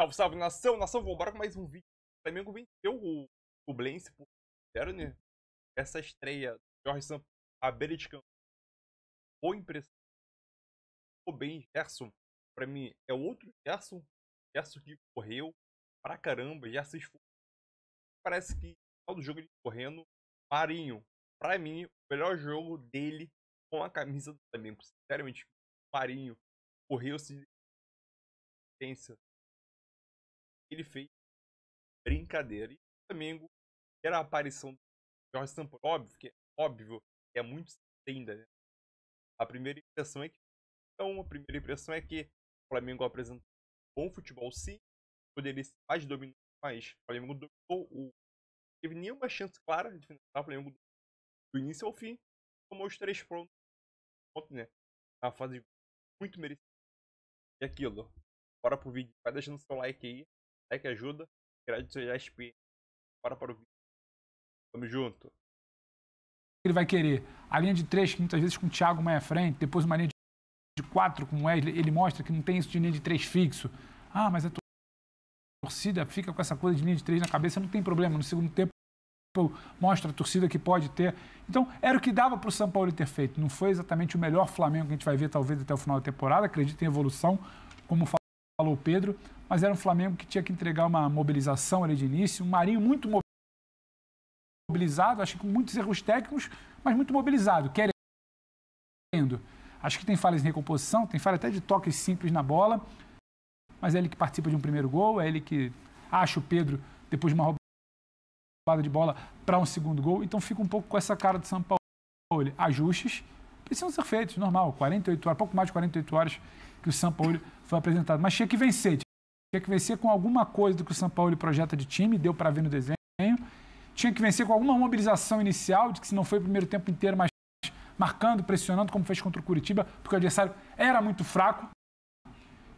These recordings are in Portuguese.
Salve, salve, nação, nação, vambora com mais um vídeo. O Flamengo venceu o Blense por 0, né? Essa estreia do Jorge sampaio à beira de campo. Boa impressão. Ficou bem, Gerson. Pra mim, é outro Gerson. Gerson que correu pra caramba, já se esforçou. Parece que no do jogo ele correndo. Marinho, pra mim, o melhor jogo dele com a camisa do Flamengo. Sinceramente, Marinho correu se ele fez brincadeira. E o Flamengo era a aparição do Jorge Sampaio, óbvio que é óbvio, é muito ainda. Né? A primeira impressão é que então a primeira impressão é que o Flamengo apresentou bom futebol sim, poderia ser mais dominante, mas o Flamengo dominou o teve nenhuma chance clara de finalizar o Flamengo do início ao fim, tomou os três pontos, né? A fase muito merecida. E aquilo. Bora pro vídeo. Vai deixando seu like aí que ajuda. Crédito já espinha. Bora para o vídeo. Tamo junto. Ele vai querer a linha de três, que muitas vezes com o Thiago mais à frente, depois uma linha de quatro com o Wesley, ele mostra que não tem isso de linha de três fixo. Ah, mas a torcida fica com essa coisa de linha de três na cabeça, não tem problema. No segundo tempo, mostra a torcida que pode ter. Então, era o que dava para o São Paulo ter feito. Não foi exatamente o melhor Flamengo que a gente vai ver, talvez, até o final da temporada. Acredito em evolução, como falou o Pedro, mas era um Flamengo que tinha que entregar uma mobilização ali de início, um Marinho muito mobilizado, acho que com muitos erros técnicos, mas muito mobilizado, querendo. Acho que tem falhas em recomposição, tem falha até de toques simples na bola, mas é ele que participa de um primeiro gol, é ele que acha o Pedro depois de uma roubada de bola para um segundo gol, então fica um pouco com essa cara de São Paulo. Ajustes precisam ser feitos, normal, 48 horas, pouco mais de 48 horas que o Sampaoli foi apresentado. Mas tinha que vencer, tinha que vencer com alguma coisa do que o Sampaoli projeta de time, deu para ver no desenho. Tinha que vencer com alguma mobilização inicial, de que se não foi o primeiro tempo inteiro, mas marcando, pressionando, como fez contra o Curitiba, porque o adversário era muito fraco.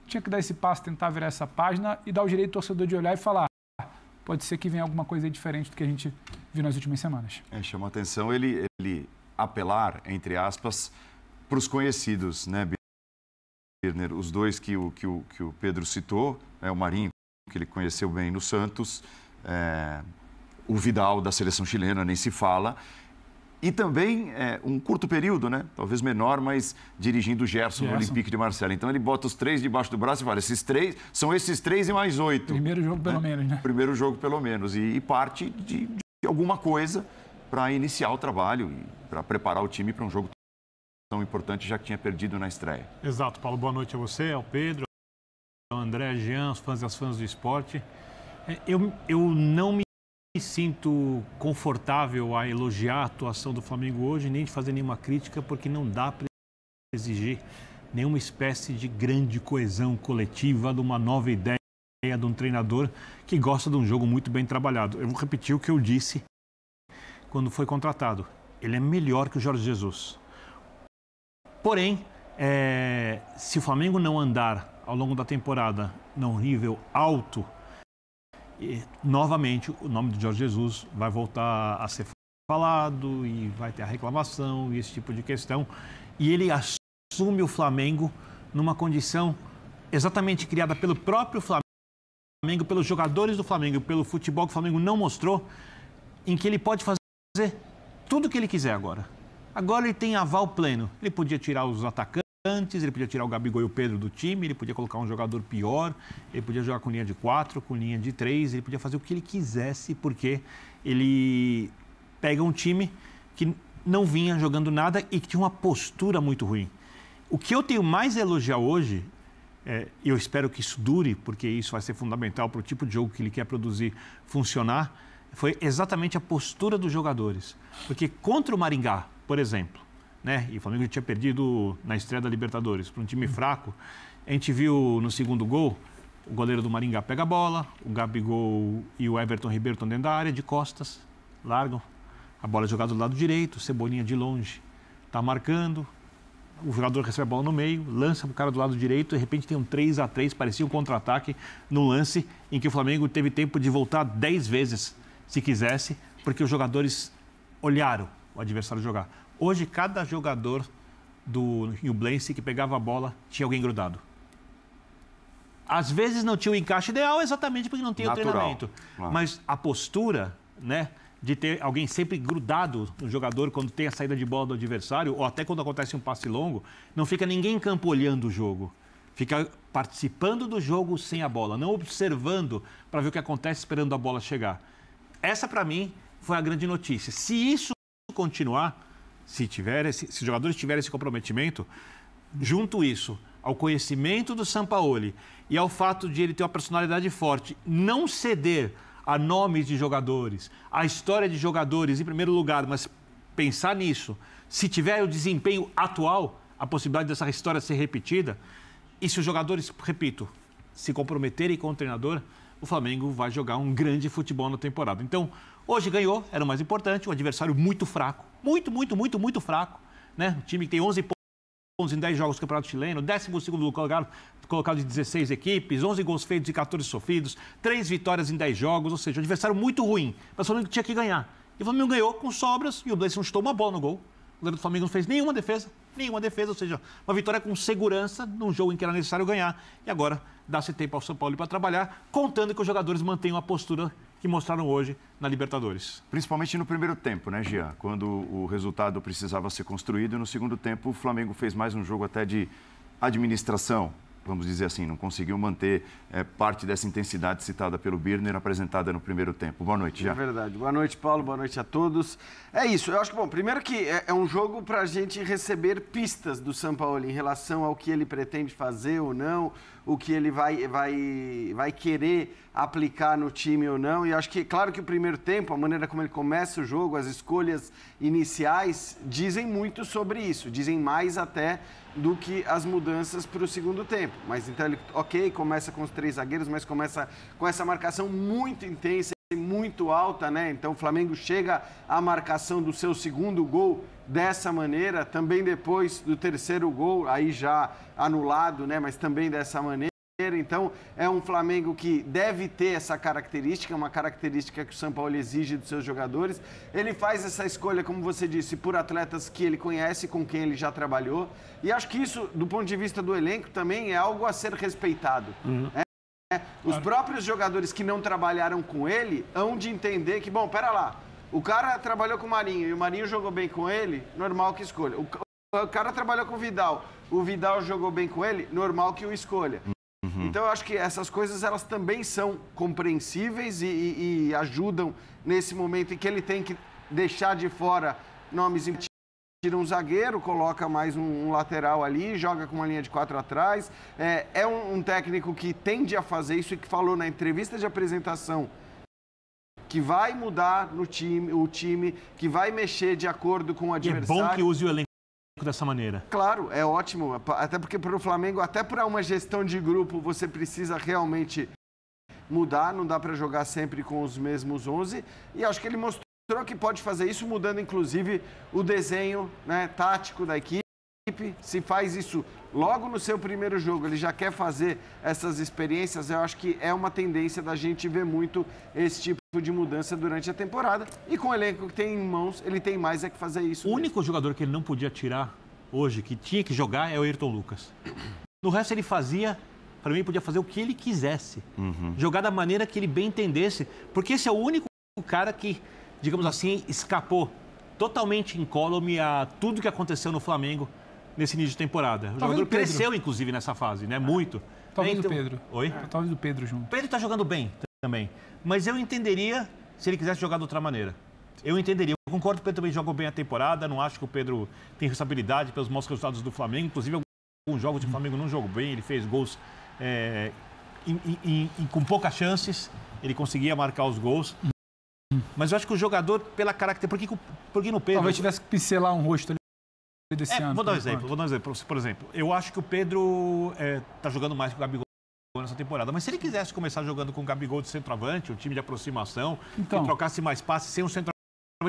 Tinha que dar esse passo, tentar virar essa página e dar o direito ao torcedor de olhar e falar: ah, pode ser que venha alguma coisa diferente do que a gente viu nas últimas semanas. É, chama atenção ele, ele apelar, entre aspas, para os conhecidos, né, Birner, os dois que o, que o, que o Pedro citou, né, o Marinho, que ele conheceu bem no Santos, é, o Vidal da seleção chilena, nem se fala, e também é, um curto período, né? Talvez menor, mas dirigindo o Gerson, Gerson, no Olympique de Marcelo. Então ele bota os três debaixo do braço e fala: esses três são esses três e mais oito. Primeiro jogo, né? pelo menos, né? Primeiro jogo, pelo menos. E, e parte de, de alguma coisa para iniciar o trabalho, para preparar o time para um jogo tão importante já que tinha perdido na estreia. Exato, Paulo. Boa noite a você, ao Pedro, ao André, Jean, aos fãs e às fãs do esporte. É, eu, eu não me sinto confortável a elogiar a atuação do Flamengo hoje, nem de fazer nenhuma crítica, porque não dá para exigir nenhuma espécie de grande coesão coletiva, de uma nova ideia de um treinador que gosta de um jogo muito bem trabalhado. Eu vou repetir o que eu disse quando foi contratado. Ele é melhor que o Jorge Jesus. Porém, é, se o Flamengo não andar ao longo da temporada num nível alto, e, novamente o nome do Jorge Jesus vai voltar a ser falado e vai ter a reclamação e esse tipo de questão. E ele assume o Flamengo numa condição exatamente criada pelo próprio Flamengo, pelos jogadores do Flamengo, pelo futebol que o Flamengo não mostrou, em que ele pode fazer tudo o que ele quiser agora Agora ele tem aval pleno. Ele podia tirar os atacantes, ele podia tirar o Gabigol e o Pedro do time, ele podia colocar um jogador pior, ele podia jogar com linha de 4, com linha de 3, ele podia fazer o que ele quisesse, porque ele pega um time que não vinha jogando nada e que tinha uma postura muito ruim. O que eu tenho mais a elogiar hoje, é, e é, eu espero que isso dure, porque isso vai ser fundamental para o tipo de jogo que ele quer produzir funcionar, foi exatamente a postura dos jogadores. Porque contra o Maringá, por exemplo. Né? E o Flamengo tinha perdido na estreia da Libertadores para um time fraco. A gente viu no segundo gol, o goleiro do Maringá pega a bola, o Gabigol e o Everton Ribeiro estão dentro da área, de costas, largam. A bola é jogada do lado direito, Cebolinha de longe está marcando. O jogador recebe a bola no meio, lança para o cara do lado direito, de repente tem um 3 a 3 parecia um contra-ataque no lance em que o Flamengo teve tempo de voltar 10 vezes, se quisesse, porque os jogadores olharam, o adversário jogar. Hoje, cada jogador do New Blance que pegava a bola tinha alguém grudado. Às vezes não tinha o encaixe ideal exatamente porque não tinha Natural. o treinamento. Mas a postura, né? De ter alguém sempre grudado no jogador quando tem a saída de bola do adversário, ou até quando acontece um passe longo, não fica ninguém em campo olhando o jogo. Fica participando do jogo sem a bola, não observando para ver o que acontece esperando a bola chegar. Essa, para mim, foi a grande notícia. Se isso continuar, se, tiver esse, se os jogadores tiverem esse comprometimento, junto isso ao conhecimento do Sampaoli e ao fato de ele ter uma personalidade forte, não ceder a nomes de jogadores, a história de jogadores em primeiro lugar, mas pensar nisso, se tiver o desempenho atual, a possibilidade dessa história ser repetida, e se os jogadores, repito, se comprometerem com o treinador, o Flamengo vai jogar um grande futebol na temporada. Então, Hoje ganhou, era o mais importante, um adversário muito fraco. Muito, muito, muito, muito fraco. Né? O time que tem 11 pontos em 10 jogos do Campeonato Chileno, 12 colocado, colocado de 16 equipes, 11 gols feitos e 14 sofridos, 3 vitórias em 10 jogos, ou seja, um adversário muito ruim, mas o que tinha que ganhar. E o Flamengo ganhou com sobras e o Blaise não chutou uma bola no gol. O goleiro do Flamengo não fez nenhuma defesa, nenhuma defesa, ou seja, uma vitória com segurança num jogo em que era necessário ganhar. E agora dá-se tempo ao São Paulo para trabalhar, contando que os jogadores mantenham a postura que mostraram hoje na Libertadores. Principalmente no primeiro tempo, né, Gian? Quando o resultado precisava ser construído, e no segundo tempo o Flamengo fez mais um jogo até de administração, vamos dizer assim, não conseguiu manter é, parte dessa intensidade citada pelo Birner apresentada no primeiro tempo. Boa noite, já. É verdade. Boa noite, Paulo. Boa noite a todos. É isso. Eu acho que, bom, primeiro que é, é um jogo para a gente receber pistas do São Paulo em relação ao que ele pretende fazer ou não, o que ele vai, vai, vai querer aplicar no time ou não. E acho que, claro que o primeiro tempo, a maneira como ele começa o jogo, as escolhas iniciais, dizem muito sobre isso. Dizem mais até do que as mudanças para o segundo tempo. Mas então ele, ok, começa com os três zagueiros, mas começa com essa marcação muito intensa e muito alta, né? Então o Flamengo chega à marcação do seu segundo gol dessa maneira, também depois do terceiro gol, aí já anulado, né? Mas também dessa maneira. Então, é um Flamengo que deve ter essa característica, uma característica que o São Paulo exige dos seus jogadores. Ele faz essa escolha, como você disse, por atletas que ele conhece, com quem ele já trabalhou. E acho que isso, do ponto de vista do elenco, também é algo a ser respeitado. Uhum. É. Né? Os próprios jogadores que não trabalharam com ele hão de entender que, bom, pera lá, o cara trabalhou com o Marinho e o Marinho jogou bem com ele, normal que escolha. O, o cara trabalhou com o Vidal, o Vidal jogou bem com ele, normal que o escolha. Uhum. Então, eu acho que essas coisas elas também são compreensíveis e, e, e ajudam nesse momento em que ele tem que deixar de fora nomes importantes tira um zagueiro, coloca mais um, um, lateral ali, joga com uma linha de quatro atrás. É, é um, um, técnico que tende a fazer isso e que falou na entrevista de apresentação que vai mudar no time, o time, que vai mexer de acordo com o adversário. E é bom que use o elenco dessa maneira. Claro, é ótimo. Até porque para o Flamengo, até para uma gestão de grupo, você precisa realmente mudar. Não dá para jogar sempre com os mesmos 11. E acho que ele mostrou que pode fazer isso, mudando inclusive o desenho né, tático da equipe equipe, se faz isso logo no seu primeiro jogo, ele já quer fazer essas experiências, eu acho que é uma tendência da gente ver muito esse tipo de mudança durante a temporada. E com o elenco que tem em mãos, ele tem mais é que fazer isso. O mesmo. único jogador que ele não podia tirar hoje, que tinha que jogar, é o Ayrton Lucas. No resto ele fazia, para mim, podia fazer o que ele quisesse. Uhum. Jogar da maneira que ele bem entendesse. Porque esse é o único cara que, digamos assim, escapou totalmente incólume a tudo que aconteceu no Flamengo nesse início de temporada. O tá jogador cresceu, inclusive, nessa fase, né? Muito. Talvez tá então... o Pedro. Oi? Talvez tá o Pedro junto. O Pedro está jogando bem também. Mas eu entenderia se ele quisesse jogar de outra maneira. Eu entenderia. Eu concordo que o Pedro também jogou bem a temporada. Não acho que o Pedro tem responsabilidade pelos maus resultados do Flamengo. Inclusive, alguns jogos de Flamengo não jogou bem. Ele fez gols é, em, em, em, com poucas chances. Ele conseguia marcar os gols. Hum. Mas eu acho que o jogador, pela característica. Por que, por que no Pedro. Talvez tivesse que pincelar um rosto ali desse é, ano. Vou dar um é exemplo, vou dar um exemplo. Por exemplo, eu acho que o Pedro está é, tá jogando mais que o Gabigol nessa temporada. Mas se ele quisesse começar jogando com o Gabigol de centroavante, um time de aproximação, então, que trocasse mais passes sem um centroavante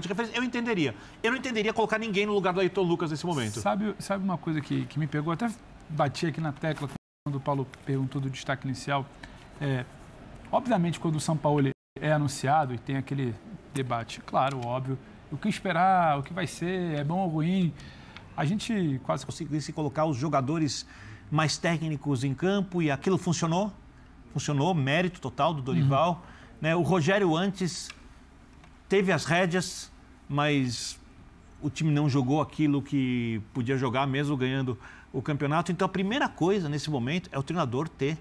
de referência, eu entenderia. Eu não entenderia colocar ninguém no lugar do Ayrton Lucas nesse momento. Sabe, sabe uma coisa que, que me pegou? Até bati aqui na tecla quando o Paulo perguntou do destaque inicial. É, obviamente, quando o São Paulo é anunciado e tem aquele debate, claro, óbvio, o que esperar, o que vai ser, é bom ou ruim. A gente quase conseguiu se colocar os jogadores mais técnicos em campo e aquilo funcionou. Funcionou, mérito total do Dorival. Uhum. Né? O Rogério antes teve as rédeas, mas o time não jogou aquilo que podia jogar, mesmo ganhando o campeonato. Então, a primeira coisa nesse momento é o treinador ter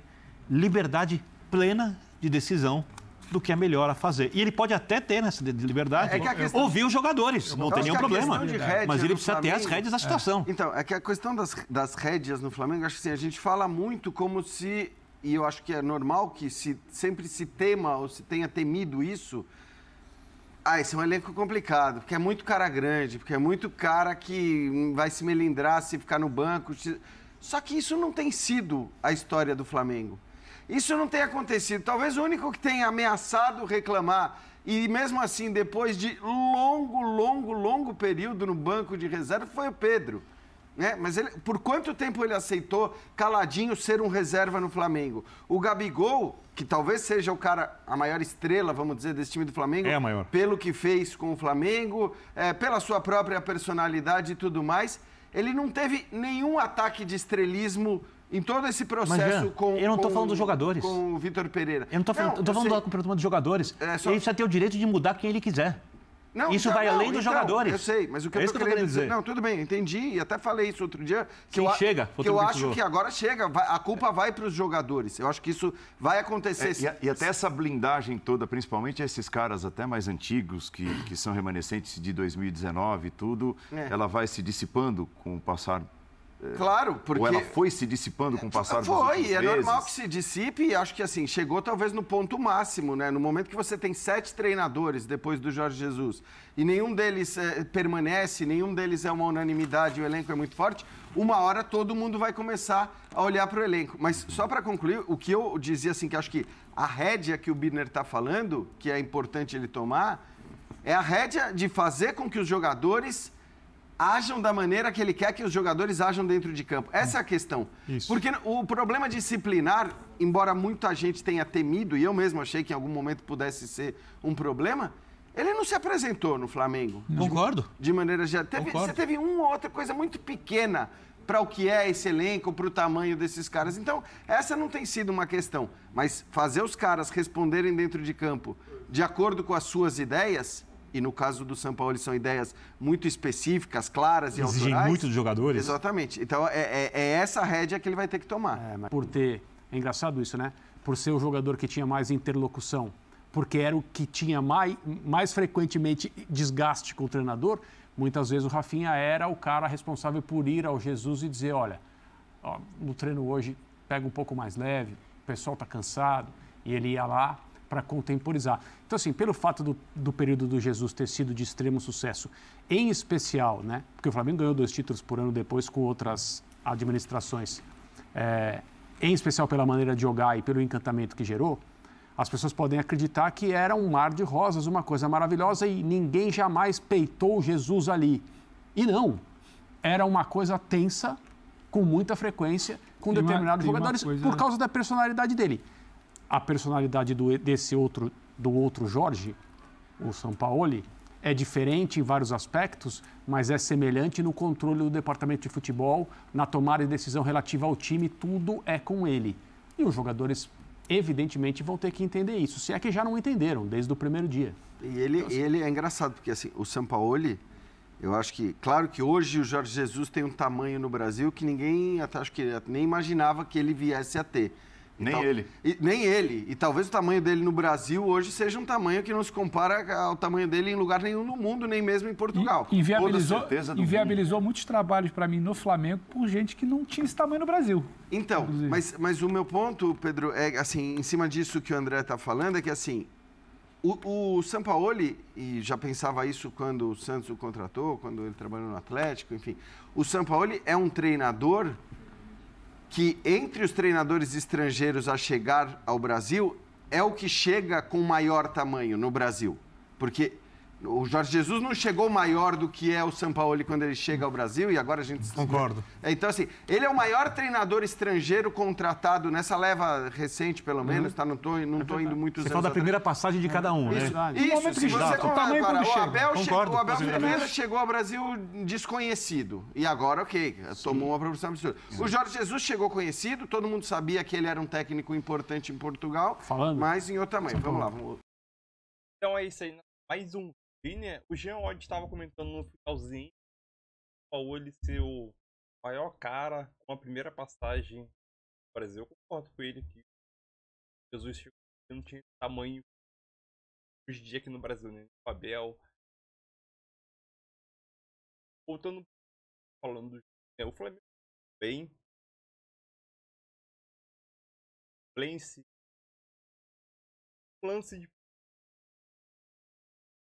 liberdade plena de decisão do que é melhor a fazer. E ele pode até ter nessa liberdade é questão... ouvir os jogadores, não tem nenhum problema. Mas ele precisa Flamengo... ter as rédeas da é. situação. É. Então, é que a questão das, das rédeas no Flamengo, acho que assim, a gente fala muito como se, e eu acho que é normal que se sempre se tema ou se tenha temido isso, ah, esse é um elenco complicado, porque é muito cara grande, porque é muito cara que vai se melindrar se ficar no banco. Só que isso não tem sido a história do Flamengo. Isso não tem acontecido. Talvez o único que tenha ameaçado reclamar e mesmo assim, depois de longo, longo, longo período no banco de reserva, foi o Pedro. Né? Mas ele, por quanto tempo ele aceitou caladinho ser um reserva no Flamengo? O Gabigol, que talvez seja o cara, a maior estrela, vamos dizer, desse time do Flamengo, é a maior. pelo que fez com o Flamengo, é, pela sua própria personalidade e tudo mais, ele não teve nenhum ataque de estrelismo em todo esse processo com. Eu não estou falando dos jogadores. Com o Vitor Pereira. Eu não estou falando, não, tô falando do problema dos jogadores. É só... Ele precisa ter o direito de mudar quem ele quiser. Não, isso então, vai além não, dos então, jogadores. Eu sei, mas o que é eu estou que querendo, querendo dizer. dizer. Não, tudo bem, entendi. E até falei isso outro dia. Que sim, eu, chega. Que eu acho que agora chega. A culpa vai para os jogadores. Eu acho que isso vai acontecer. É, e, e, até essa blindagem toda, principalmente esses caras até mais antigos, que, que são remanescentes de 2019 e tudo, é. ela vai se dissipando com o passar Claro, porque. Ou ela foi se dissipando com o passar Foi, é normal que se dissipe e acho que assim, chegou talvez no ponto máximo, né? No momento que você tem sete treinadores depois do Jorge Jesus e nenhum deles é, permanece, nenhum deles é uma unanimidade, o elenco é muito forte, uma hora todo mundo vai começar a olhar para o elenco. Mas só para concluir, o que eu dizia assim, que acho que a rédea que o Birner está falando, que é importante ele tomar, é a rédea de fazer com que os jogadores ajam da maneira que ele quer que os jogadores ajam dentro de campo. Essa é a questão. Isso. Porque o problema disciplinar, embora muita gente tenha temido, e eu mesmo achei que em algum momento pudesse ser um problema, ele não se apresentou no Flamengo. Não. De, Concordo. De maneira já Teve, Concordo. Você teve uma ou outra coisa muito pequena para o que é esse elenco, para o tamanho desses caras. Então, essa não tem sido uma questão. Mas fazer os caras responderem dentro de campo de acordo com as suas ideias e no caso do São Paulo são ideias muito específicas, claras e Exigem autorais. muito dos jogadores. Exatamente. Então é, é, é essa rédea que ele vai ter que tomar. É, mas... Por ter, é engraçado isso, né? Por ser o jogador que tinha mais interlocução, porque era o que tinha mais, mais frequentemente desgaste com o treinador, muitas vezes o Rafinha era o cara responsável por ir ao Jesus e dizer, olha, ó, no treino hoje pega um pouco mais leve, o pessoal está cansado, e ele ia lá, para contemporizar. Então, assim, pelo fato do, do, período do Jesus ter sido de extremo sucesso, em especial, né? Porque o Flamengo ganhou dois títulos por ano depois com outras administrações, é, em especial pela maneira de jogar e pelo encantamento que gerou, as pessoas podem acreditar que era um mar de rosas, uma coisa maravilhosa e ninguém jamais peitou Jesus ali. E não. Era uma coisa tensa, com muita frequência, com tem determinados uma, jogadores, coisa... por causa da personalidade dele a personalidade do, desse outro, do outro Jorge, o Sampaoli, é diferente em vários aspectos, mas é semelhante no controle do departamento de futebol, na tomada de decisão relativa ao time, tudo é com ele. E os jogadores, evidentemente, vão ter que entender isso, se é que já não entenderam desde o primeiro dia. E ele, então, assim... ele é engraçado, porque assim, o Sampaoli, eu acho que, claro que hoje o Jorge Jesus tem um tamanho no Brasil que ninguém, acho que nem imaginava que ele viesse a ter nem tal... ele. E, nem ele. E talvez o tamanho dele no Brasil hoje seja um tamanho que não se compara ao tamanho dele em lugar nenhum no mundo, nem mesmo em Portugal. E, inviabilizou inviabilizou muitos trabalhos para mim no Flamengo por gente que não tinha esse tamanho no Brasil. Então, mas, mas o meu ponto, Pedro, é assim, em cima disso que o André está falando, é que assim, o, o Sampaoli, e já pensava isso quando o Santos o contratou, quando ele trabalhou no Atlético, enfim. O Sampaoli é um treinador que entre os treinadores estrangeiros a chegar ao Brasil é o que chega com maior tamanho no Brasil. Porque o Jorge Jesus não chegou maior do que é o São Paulo quando ele chega ao Brasil e agora a gente concordo. Então assim, ele é o maior treinador estrangeiro contratado nessa leva recente, pelo menos, uhum. tá? Não tô, não é tô indo muito. Você fala da atrás. primeira passagem de cada um, isso, né? Isso. isso se você comparar, tá. o tamanho o Abel concordo, chegou, o Abel chegou ao Brasil desconhecido e agora ok, tomou Sim. uma proporção absurda. Sim. O Jorge Jesus chegou conhecido, todo mundo sabia que ele era um técnico importante em Portugal, Falando. mas em outro tamanho. Vamos lá. Vamos... Então é isso aí. Né? Mais um e, né? o Jean Odd estava comentando no finalzinho o ele ser o maior cara com a primeira passagem do Brasil. Eu concordo com ele que Jesus chegou não tinha tamanho hoje em dia aqui no Brasil, né? O Abel. Voltando falando é, o Flamengo bem. Lance. Lance de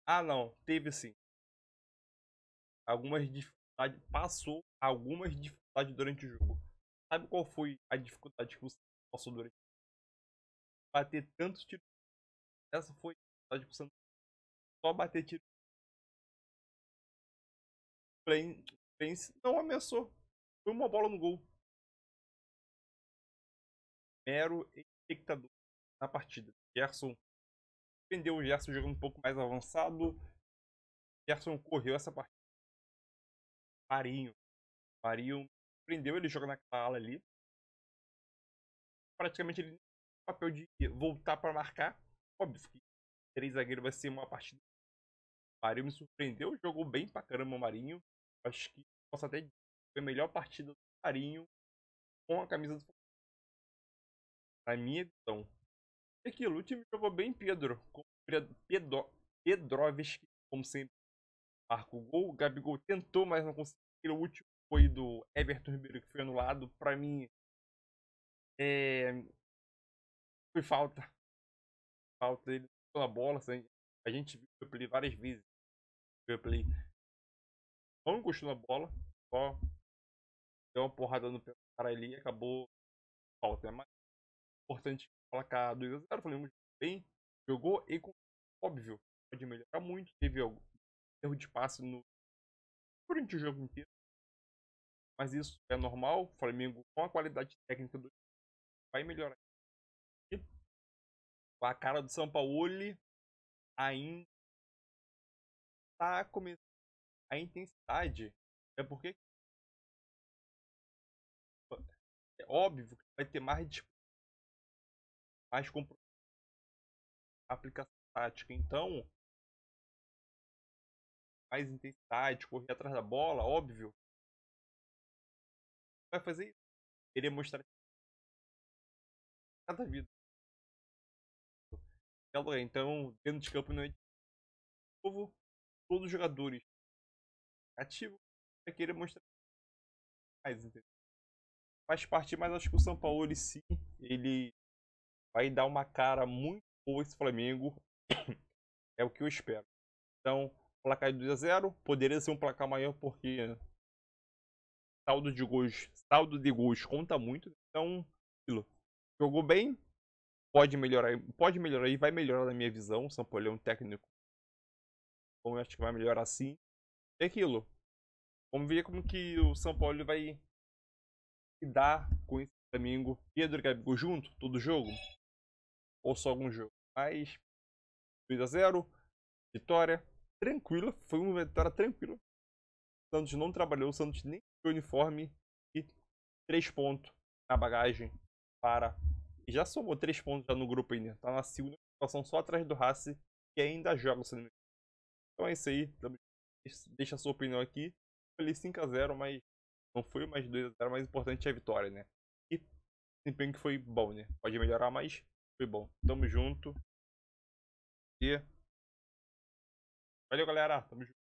ah, não, teve sim. Algumas dificuldades, passou algumas dificuldades durante o jogo. Sabe qual foi a dificuldade que você passou durante o jogo? Bater tantos tiros. Essa foi a dificuldade que você só bater tiro. Prince não ameaçou. Foi uma bola no gol. Mero espectador na partida. Gerson Prendeu o Gerson jogando um pouco mais avançado. Gerson correu essa partida. Marinho. Marinho prendeu, ele joga naquela ala ali. Praticamente ele tem o papel de voltar para marcar. Óbvio que três zagueiros vai ser uma partida. Marinho me surpreendeu, jogou bem pra caramba o Marinho. Acho que posso até dizer foi a melhor partida do Marinho com a camisa do Na minha visão. E é aquilo, o time jogou bem Pedro, com Pedro, Pedrovski, como sempre, marcou o gol. O Gabigol tentou, mas não conseguiu. O último foi do Everton Ribeiro, que foi anulado. Para mim, é... foi falta. Falta ele pela bola. Assim. A gente viu o play várias vezes. O play não encostou na bola, só deu uma porrada no cara ali e acabou falta. É mais importante 2 E 0 caras falando bem, jogou e com óbvio, pode melhorar muito. Teve algum erro de passe no durante o jogo inteiro. Mas isso é normal. O Flamengo, com a qualidade técnica do vai melhorar. E a cara do São Paulo ainda tá começando a intensidade. É porque é óbvio que vai ter mais mais com aplicação tática. Então, mais intensidade, correr atrás da bola, óbvio. Vai fazer isso. Queria mostrar cada vida. Então, dentro de campo não é novo. Todos os jogadores ativos vai querer mostrar mais, entendeu? Faz parte, mas acho que o São Paulo ele sim, ele vai dar uma cara muito boa esse Flamengo. é o que eu espero. Então, placar de 2 a 0 poderia ser um placar maior porque saldo de gols, saldo de gols conta muito. Então, jogou bem, pode melhorar, pode melhorar e vai melhorar na minha visão. O Paulo é um técnico. Então, eu acho que vai melhorar sim. E aquilo. Vamos ver como que o São Paulo vai lidar com esse Flamengo. Pedro e Gabigol junto, todo jogo ou só algum jogo. Mas 2 a 0 vitória tranquila, foi uma vitória tranquila. O Santos não trabalhou, o Santos nem foi uniforme e 3 pontos na bagagem para. E já somou 3 pontos já no grupo ainda. Tá na segunda situação só atrás do Race que ainda joga, o Santos. Então é isso aí. Deixa a sua opinião aqui. Eu falei 5x0, mas não foi mais 2x0, mais importante é a vitória, né? E o desempenho que foi bom, né? Pode melhorar, mas foi bom. Tamo junto. E. Valeu, galera. Tamo junto.